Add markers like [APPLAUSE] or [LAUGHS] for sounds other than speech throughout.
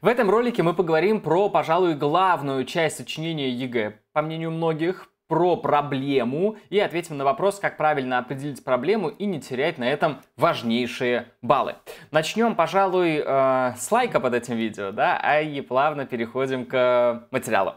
В этом ролике мы поговорим про, пожалуй, главную часть сочинения ЕГЭ, по мнению многих, про проблему и ответим на вопрос, как правильно определить проблему и не терять на этом важнейшие баллы. Начнем, пожалуй, э, с лайка под этим видео, да, а и плавно переходим к материалу.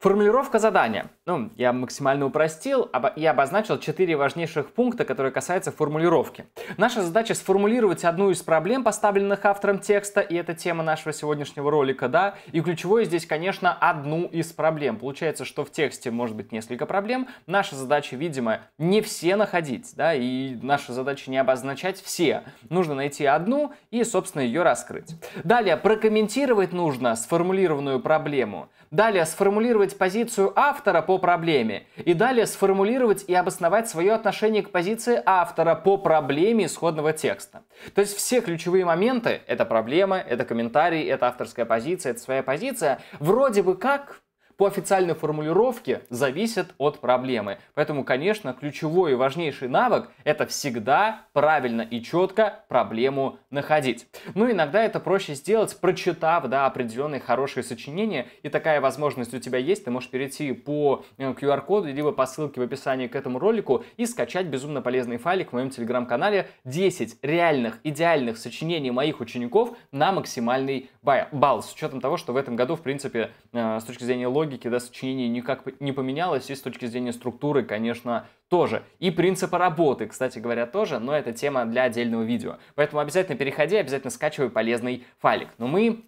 Формулировка задания. Ну, я максимально упростил и обозначил четыре важнейших пункта, которые касаются формулировки. Наша задача сформулировать одну из проблем, поставленных автором текста, и это тема нашего сегодняшнего ролика, да, и ключевое здесь, конечно, одну из проблем. Получается, что в тексте может быть несколько проблем, наша задача, видимо, не все находить, да, и наша задача не обозначать все. Нужно найти одну и, собственно, ее раскрыть. Далее, прокомментировать нужно сформулированную проблему. Далее, сформулировать сформулировать позицию автора по проблеме и далее сформулировать и обосновать свое отношение к позиции автора по проблеме исходного текста. То есть все ключевые моменты — это проблема, это комментарий, это авторская позиция, это своя позиция — вроде бы как по официальной формулировке зависит от проблемы. Поэтому, конечно, ключевой и важнейший навык – это всегда правильно и четко проблему находить. Но ну, иногда это проще сделать, прочитав да, определенные хорошие сочинения, и такая возможность у тебя есть, ты можешь перейти по QR-коду, э, либо по ссылке в описании к этому ролику и скачать безумно полезный файлик в моем телеграм-канале 10 реальных идеальных сочинений моих учеников на максимальный балл, с учетом того, что в этом году, в принципе, э, с точки зрения логики, логики да, сочинение никак не поменялось, и с точки зрения структуры, конечно, тоже. И принципы работы, кстати говоря, тоже, но это тема для отдельного видео. Поэтому обязательно переходи, обязательно скачивай полезный файлик. Но мы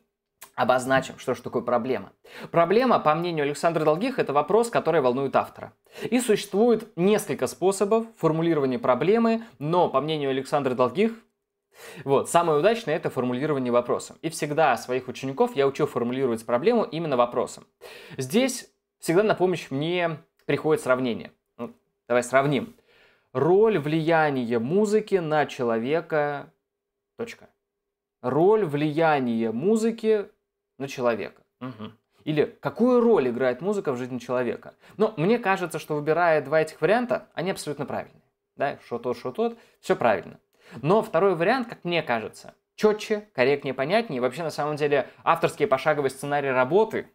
обозначим, что же такое проблема. Проблема, по мнению Александра Долгих, это вопрос, который волнует автора. И существует несколько способов формулирования проблемы, но, по мнению Александра Долгих, вот. Самое удачное – это формулирование вопросом. И всегда своих учеников я учу формулировать проблему именно вопросом. Здесь всегда на помощь мне приходит сравнение. Ну, давай сравним. Роль влияния музыки на человека. Точка. Роль влияния музыки на человека. Угу. Или какую роль играет музыка в жизни человека. Но мне кажется, что выбирая два этих варианта, они абсолютно правильные. Да, что тот, что тот, все правильно. Но второй вариант, как мне кажется, четче, корректнее, понятнее. вообще, на самом деле, авторские пошаговые сценарии работы,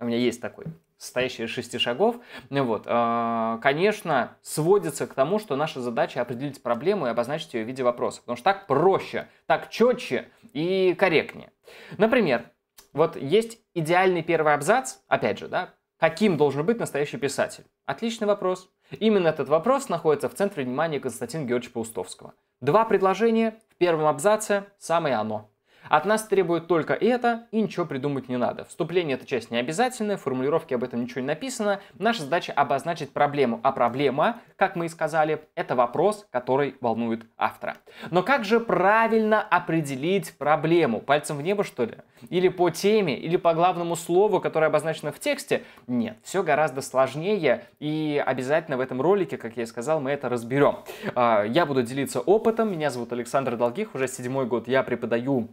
у меня есть такой, состоящий из шести шагов, ну вот, э, конечно, сводится к тому, что наша задача определить проблему и обозначить ее в виде вопроса, потому что так проще, так четче и корректнее. Например, вот есть идеальный первый абзац, опять же, да, каким должен быть настоящий писатель? Отличный вопрос. Именно этот вопрос находится в центре внимания Константина Георгиевича Паустовского – Два предложения в первом абзаце, самое оно. От нас требуют только это, и ничего придумать не надо. Вступление эта часть не обязательная, формулировки об этом ничего не написано. Наша задача обозначить проблему. А проблема, как мы и сказали, это вопрос, который волнует автора. Но как же правильно определить проблему? Пальцем в небо, что ли? Или по теме, или по главному слову, которое обозначено в тексте? Нет, все гораздо сложнее, и обязательно в этом ролике, как я и сказал, мы это разберем. А, я буду делиться опытом. Меня зовут Александр Долгих, уже седьмой год я преподаю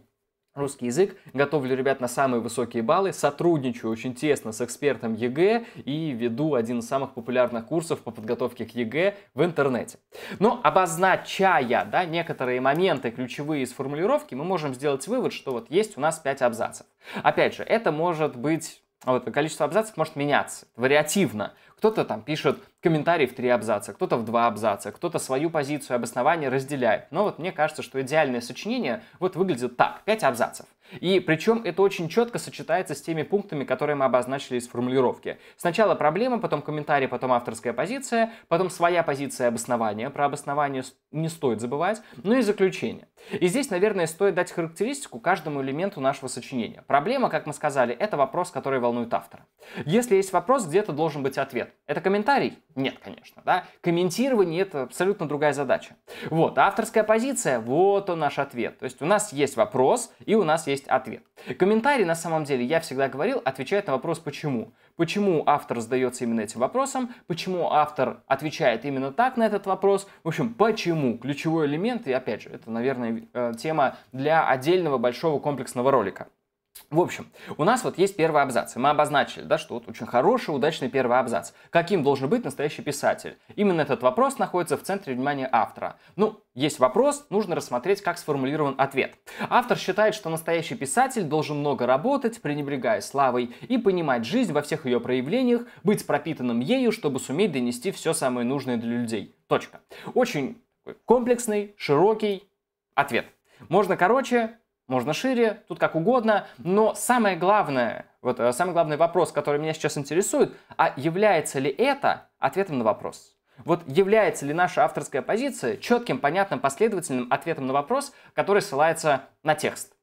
русский язык, готовлю ребят на самые высокие баллы, сотрудничаю очень тесно с экспертом ЕГЭ и веду один из самых популярных курсов по подготовке к ЕГЭ в интернете. Но обозначая да, некоторые моменты ключевые из формулировки, мы можем сделать вывод, что вот есть у нас 5 абзацев. Опять же, это может быть вот, количество абзацев может меняться вариативно. Кто-то там пишет комментарий в три абзаца, кто-то в два абзаца, кто-то свою позицию и обоснование разделяет. Но вот мне кажется, что идеальное сочинение вот выглядит так, пять абзацев. И причем это очень четко сочетается с теми пунктами, которые мы обозначили из формулировки. Сначала проблема, потом комментарий, потом авторская позиция, потом своя позиция обоснования. Про обоснование не стоит забывать. Ну и заключение. И здесь, наверное, стоит дать характеристику каждому элементу нашего сочинения. Проблема, как мы сказали, это вопрос, который волнует автора. Если есть вопрос, где-то должен быть ответ. Это комментарий? Нет, конечно, да. Комментирование это абсолютно другая задача. Вот, а авторская позиция, вот он наш ответ. То есть у нас есть вопрос и у нас есть ответ. Комментарий, на самом деле, я всегда говорил, отвечает на вопрос «почему?». Почему автор задается именно этим вопросом, почему автор отвечает именно так на этот вопрос. В общем, почему? Ключевой элемент, и опять же, это, наверное, э, тема для отдельного большого комплексного ролика. В общем, у нас вот есть первый абзац, и мы обозначили, да, что вот очень хороший, удачный первый абзац. Каким должен быть настоящий писатель? Именно этот вопрос находится в центре внимания автора. Ну, есть вопрос, нужно рассмотреть, как сформулирован ответ. Автор считает, что настоящий писатель должен много работать, пренебрегая славой, и понимать жизнь во всех ее проявлениях, быть пропитанным ею, чтобы суметь донести все самое нужное для людей. Точка. Очень комплексный, широкий ответ. Можно короче, можно шире, тут как угодно, но самое главное, вот э, самый главный вопрос, который меня сейчас интересует, а является ли это ответом на вопрос? Вот является ли наша авторская позиция четким, понятным, последовательным ответом на вопрос, который ссылается на текст?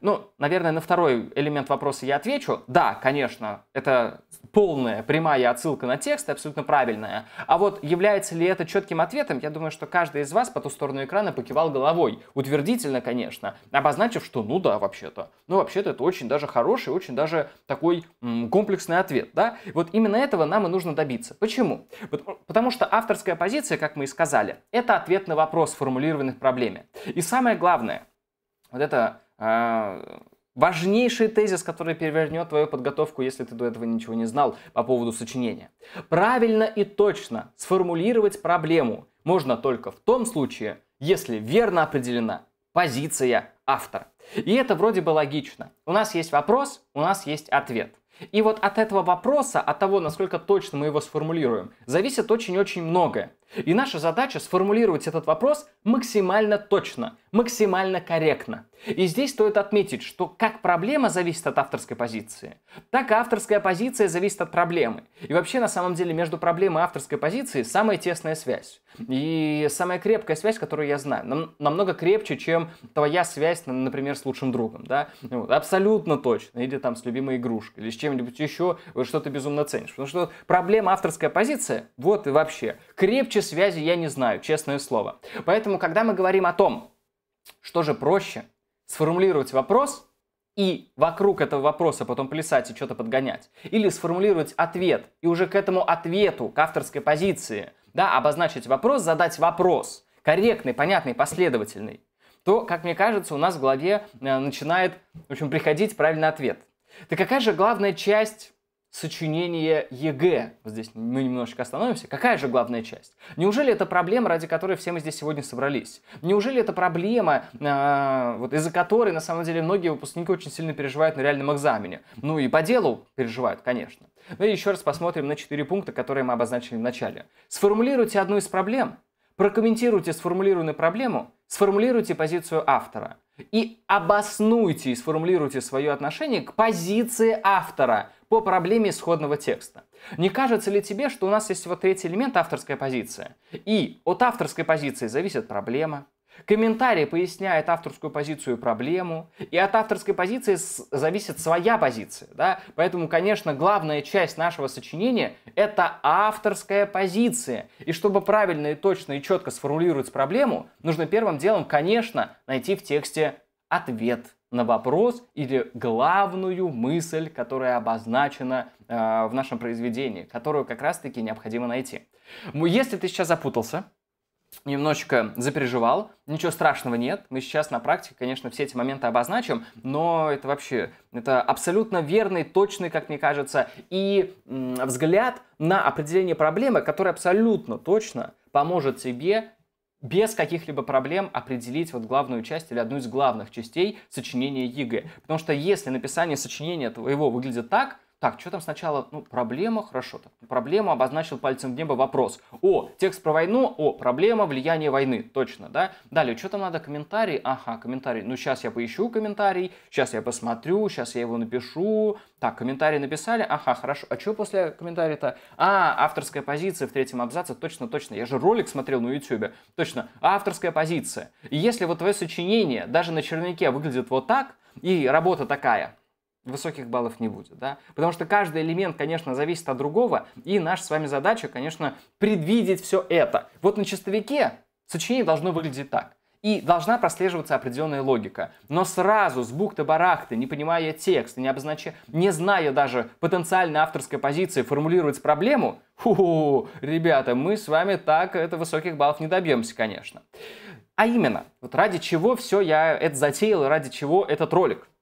Ну, наверное, на второй элемент вопроса я отвечу. Да, конечно, это полная прямая отсылка на текст, абсолютно правильная. А вот является ли это четким ответом, я думаю, что каждый из вас по ту сторону экрана покивал головой. Утвердительно, конечно, обозначив, что ну да, вообще-то. Ну, вообще-то это очень даже хороший, очень даже такой м, комплексный ответ, да? Вот именно этого нам и нужно добиться. Почему? Потому что авторская позиция, как мы и сказали, это ответ на вопрос, формулированный в проблеме. И самое главное, вот это а, важнейший тезис, который перевернет твою подготовку, если ты до этого ничего не знал по поводу сочинения. Правильно и точно сформулировать проблему можно только в том случае, если верно определена позиция автора. И это вроде бы логично. У нас есть вопрос, у нас есть ответ. И вот от этого вопроса, от того, насколько точно мы его сформулируем, зависит очень-очень многое. И наша задача сформулировать этот вопрос максимально точно, максимально корректно. И здесь стоит отметить, что как проблема зависит от авторской позиции, так и авторская позиция зависит от проблемы. И вообще, на самом деле, между проблемой и авторской позицией самая тесная связь. И самая крепкая связь, которую я знаю, нам, намного крепче, чем твоя связь, например, с лучшим другом. Да? Вот, абсолютно точно. Или там с любимой игрушкой, или с чем-нибудь еще, что ты безумно ценишь. Потому что проблема авторская позиция, вот и вообще, крепче общей связи я не знаю, честное слово. Поэтому, когда мы говорим о том, что же проще сформулировать вопрос и вокруг этого вопроса потом плясать и что-то подгонять, или сформулировать ответ и уже к этому ответу, к авторской позиции, да, обозначить вопрос, задать вопрос, корректный, понятный, последовательный, то, как мне кажется, у нас в голове э, начинает, в общем, приходить правильный ответ. Так какая же главная часть сочинение ЕГЭ. здесь мы немножечко остановимся. Какая же главная часть? Неужели это проблема, ради которой все мы здесь сегодня собрались? Неужели это проблема, э, вот из-за которой, на самом деле, многие выпускники очень сильно переживают на реальном экзамене? Ну и по делу переживают, конечно. Ну и еще раз посмотрим на четыре пункта, которые мы обозначили в начале. Сформулируйте одну из проблем. Прокомментируйте сформулированную проблему сформулируйте позицию автора и обоснуйте и сформулируйте свое отношение к позиции автора по проблеме исходного текста. Не кажется ли тебе, что у нас есть вот третий элемент авторская позиция? И от авторской позиции зависит проблема, Комментарий поясняет авторскую позицию и проблему, и от авторской позиции зависит своя позиция. Да? Поэтому, конечно, главная часть нашего сочинения – это авторская позиция. И чтобы правильно и точно и четко сформулировать проблему, нужно первым делом, конечно, найти в тексте ответ на вопрос или главную мысль, которая обозначена э, в нашем произведении, которую как раз-таки необходимо найти. Если ты сейчас запутался, немножечко запереживал. Ничего страшного нет. Мы сейчас на практике, конечно, все эти моменты обозначим, но это вообще, это абсолютно верный, точный, как мне кажется, и м, взгляд на определение проблемы, который абсолютно точно поможет тебе без каких-либо проблем определить вот главную часть или одну из главных частей сочинения ЕГЭ. Потому что если написание сочинения твоего выглядит так, так, что там сначала? Ну, проблема, хорошо. Так, проблему обозначил пальцем в небо вопрос. О, текст про войну, о, проблема, влияние войны. Точно, да? Далее, что там надо? Комментарий? Ага, комментарий. Ну, сейчас я поищу комментарий, сейчас я посмотрю, сейчас я его напишу. Так, комментарий написали, ага, хорошо. А что после комментария-то? А, авторская позиция в третьем абзаце, точно, точно. Я же ролик смотрел на YouTube. Точно, авторская позиция. И если вот твое сочинение даже на черновике выглядит вот так, и работа такая, высоких баллов не будет, да? Потому что каждый элемент, конечно, зависит от другого, и наша с вами задача, конечно, предвидеть все это. Вот на чистовике сочинение должно выглядеть так. И должна прослеживаться определенная логика. Но сразу, с бухты-барахты, не понимая текст, не, обозначая, не зная даже потенциальной авторской позиции, формулировать проблему, ху-ху, ребята, мы с вами так это высоких баллов не добьемся, конечно. А именно, вот ради чего все я это затеял и ради чего этот ролик –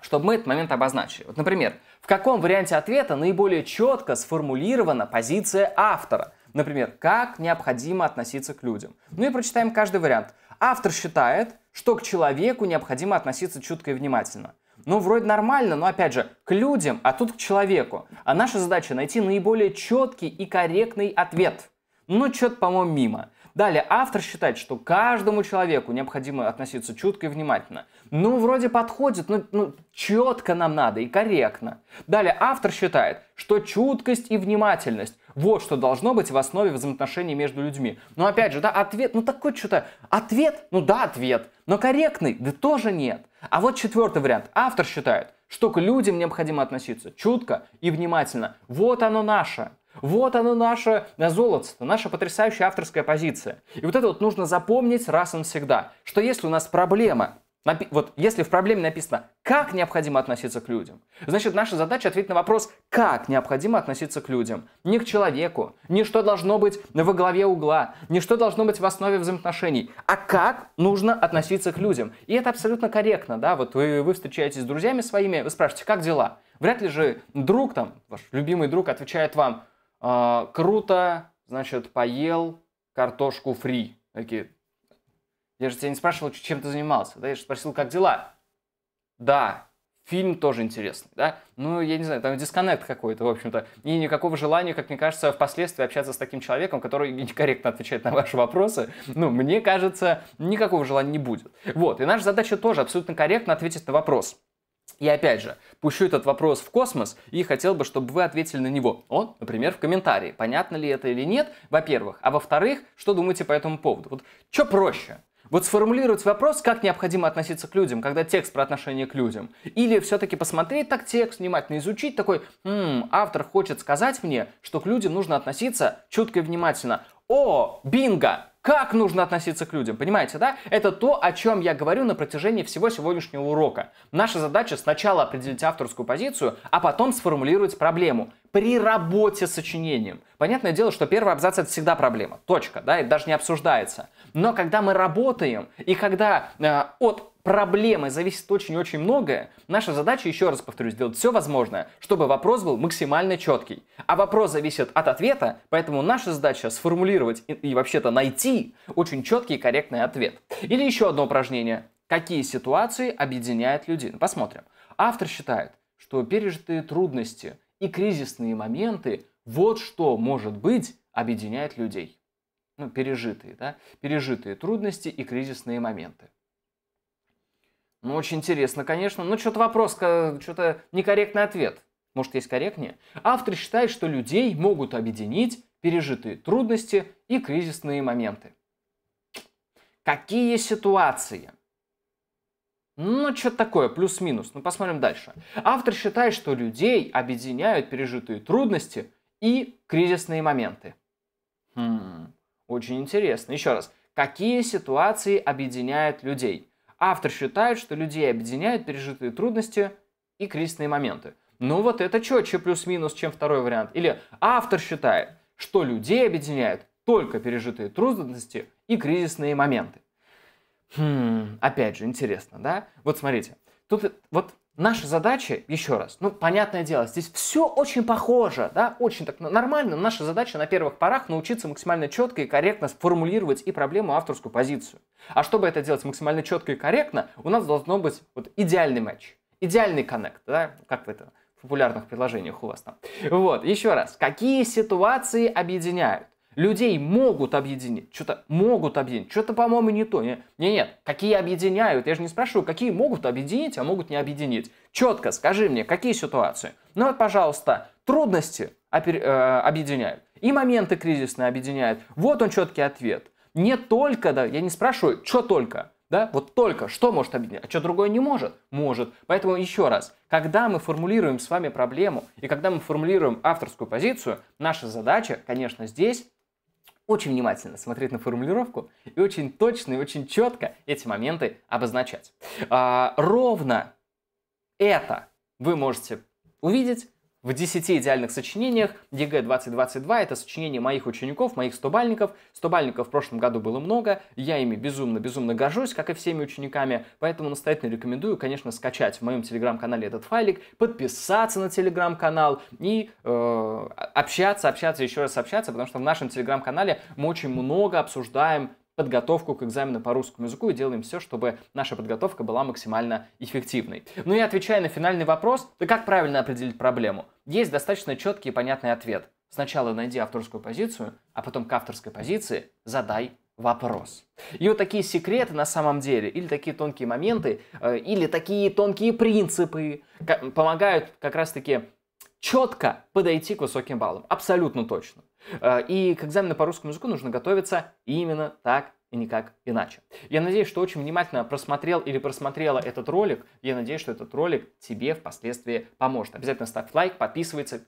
чтобы мы этот момент обозначили. Вот, например, в каком варианте ответа наиболее четко сформулирована позиция автора? Например, как необходимо относиться к людям? Ну и прочитаем каждый вариант. Автор считает, что к человеку необходимо относиться чутко и внимательно. Ну, вроде нормально, но опять же, к людям, а тут к человеку. А наша задача найти наиболее четкий и корректный ответ. Ну, что-то, по-моему, мимо. Далее, автор считает, что каждому человеку необходимо относиться чутко и внимательно. Ну, вроде подходит, но ну, ну, четко нам надо и корректно. Далее, автор считает, что чуткость и внимательность – вот что должно быть в основе взаимоотношений между людьми. Но опять же, да, ответ, ну такой что-то, ответ, ну да, ответ, но корректный, да тоже нет. А вот четвертый вариант. Автор считает, что к людям необходимо относиться чутко и внимательно. Вот оно наше. Вот оно наше э, золото, наша потрясающая авторская позиция. И вот это вот нужно запомнить раз и навсегда, что если у нас проблема, вот если в проблеме написано, как необходимо относиться к людям, значит наша задача ответить на вопрос, как необходимо относиться к людям. Не к человеку, не что должно быть во главе угла, не что должно быть в основе взаимоотношений, а как нужно относиться к людям. И это абсолютно корректно, да, вот вы, вы встречаетесь с друзьями своими, вы спрашиваете, как дела? Вряд ли же друг там, ваш любимый друг отвечает вам, э, круто, значит, поел картошку фри. Такие, я же тебя не спрашивал, чем ты занимался, да? Я же спросил, как дела? Да, фильм тоже интересный, да? Ну, я не знаю, там дисконнект какой-то, в общем-то. И никакого желания, как мне кажется, впоследствии общаться с таким человеком, который [LAUGHS] некорректно отвечает на ваши вопросы, ну, мне кажется, никакого желания не будет. Вот, и наша задача тоже абсолютно корректно ответить на вопрос. И опять же пущу этот вопрос в космос и хотел бы, чтобы вы ответили на него. Он, например, в комментарии. Понятно ли это или нет, во-первых. А во-вторых, что думаете по этому поводу? Вот что проще? Вот сформулировать вопрос, как необходимо относиться к людям, когда текст про отношение к людям. Или все-таки посмотреть так текст, внимательно изучить, такой, «Ммм, автор хочет сказать мне, что к людям нужно относиться чутко и внимательно». О, бинго! Как нужно относиться к людям, понимаете, да? Это то, о чем я говорю на протяжении всего сегодняшнего урока. Наша задача сначала определить авторскую позицию, а потом сформулировать проблему при работе с сочинением. Понятное дело, что первый абзац это всегда проблема, точка, да, И даже не обсуждается. Но когда мы работаем, и когда э, от проблемы зависит очень-очень многое, наша задача, еще раз повторюсь сделать все возможное, чтобы вопрос был максимально четкий. А вопрос зависит от ответа, поэтому наша задача сформулировать и, и вообще-то найти очень четкий и корректный ответ. Или еще одно упражнение. Какие ситуации объединяют людей? Ну, посмотрим. Автор считает, что пережитые трудности и кризисные моменты – вот что, может быть, объединяет людей. Ну, пережитые, да? Пережитые трудности и кризисные моменты. Ну, очень интересно, конечно. Ну, что-то вопрос, что-то некорректный ответ. Может, есть корректнее? Автор считает, что людей могут объединить пережитые трудности и кризисные моменты. Какие ситуации? Ну, что-то такое, плюс-минус. Ну, посмотрим дальше. Автор считает, что людей объединяют пережитые трудности и кризисные моменты. Хм, очень интересно. Еще раз. Какие ситуации объединяют людей? Автор считает, что людей объединяют пережитые трудности и кризисные моменты. Ну вот это четче плюс-минус, чем второй вариант. Или автор считает, что людей объединяют только пережитые трудности и кризисные моменты. Хм, опять же, интересно, да? Вот смотрите, тут вот наша задача, еще раз, ну, понятное дело, здесь все очень похоже, да, очень так ну, нормально. Наша задача на первых порах научиться максимально четко и корректно сформулировать и проблему, и авторскую позицию. А чтобы это делать максимально четко и корректно, у нас должно быть вот идеальный матч, идеальный коннект, да, как вы это в популярных приложениях у вас там. Вот, еще раз, какие ситуации объединяют? людей могут объединить, что-то могут объединить, что-то, по-моему, не то. не нет, нет, какие объединяют? Я же не спрашиваю, какие могут объединить, а могут не объединить. Четко скажи мне, какие ситуации? Ну вот, пожалуйста, трудности э, объединяют, и моменты кризисные объединяют. Вот он четкий ответ. Не только, да, я не спрашиваю, что только, да, вот только, что может объединять, а что другое не может? Может. Поэтому еще раз, когда мы формулируем с вами проблему и когда мы формулируем авторскую позицию, наша задача, конечно, здесь очень внимательно смотреть на формулировку и очень точно и очень четко эти моменты обозначать. А, ровно это вы можете увидеть в 10 идеальных сочинениях ЕГЭ 2022 это сочинение моих учеников, моих стобальников. Стобальников в прошлом году было много, я ими безумно-безумно горжусь, как и всеми учениками, поэтому настоятельно рекомендую, конечно, скачать в моем телеграм-канале этот файлик, подписаться на телеграм-канал и э, общаться, общаться, еще раз общаться, потому что в нашем телеграм-канале мы очень много обсуждаем подготовку к экзамену по русскому языку и делаем все, чтобы наша подготовка была максимально эффективной. Ну и отвечая на финальный вопрос, да как правильно определить проблему? Есть достаточно четкий и понятный ответ. Сначала найди авторскую позицию, а потом к авторской позиции задай вопрос. И вот такие секреты на самом деле, или такие тонкие моменты, э, или такие тонкие принципы помогают как раз-таки четко подойти к высоким баллам, абсолютно точно. Э, и к экзамену по русскому языку нужно готовиться именно так и никак иначе. Я надеюсь, что очень внимательно просмотрел или просмотрела этот ролик. Я надеюсь, что этот ролик тебе впоследствии поможет. Обязательно ставь лайк, подписывайся,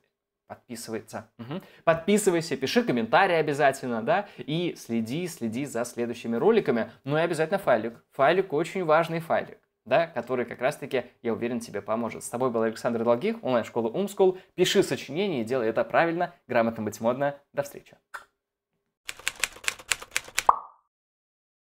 подписывается. Угу. Подписывайся, пиши комментарии обязательно, да, и следи, следи за следующими роликами. Ну и обязательно файлик. Файлик очень важный файлик да, который как раз-таки, я уверен, тебе поможет. С тобой был Александр Долгих, онлайн-школа Умскул. Пиши сочинение и делай это правильно, грамотно, быть модно. До встречи.